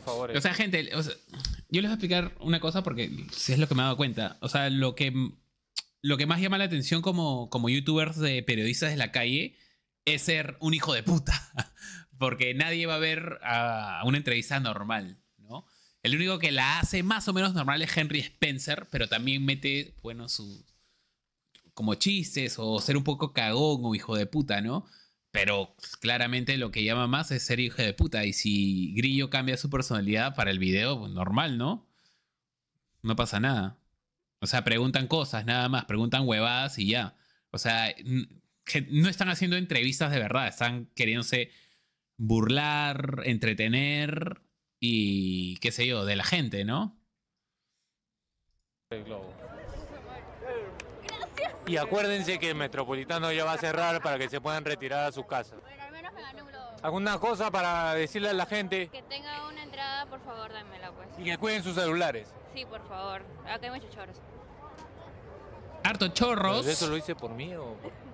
favor. Eh. O sea, gente, yo les voy a explicar una cosa porque es lo que me he dado cuenta. O sea, lo que, lo que más llama la atención como, como youtubers de periodistas de la calle es ser un hijo de puta. Porque nadie va a ver a una entrevista normal, ¿no? El único que la hace más o menos normal es Henry Spencer, pero también mete, bueno, sus como chistes o ser un poco cagón o hijo de puta, ¿no? Pero claramente lo que llama más es ser hijo de puta. Y si Grillo cambia su personalidad para el video, pues normal, ¿no? No pasa nada. O sea, preguntan cosas, nada más. Preguntan huevadas y ya. O sea, no están haciendo entrevistas de verdad. Están queriéndose burlar, entretener y qué sé yo, de la gente, ¿no? globo. Y acuérdense que el Metropolitano ya va a cerrar para que se puedan retirar a sus casas. ¿Alguna cosa para decirle a la gente? Que tenga una entrada, por favor, dámela pues. Y que cuiden sus celulares. Sí, por favor. Acá hay muchos chorros. Harto chorros. ¿Eso lo hice por mí o...? Por...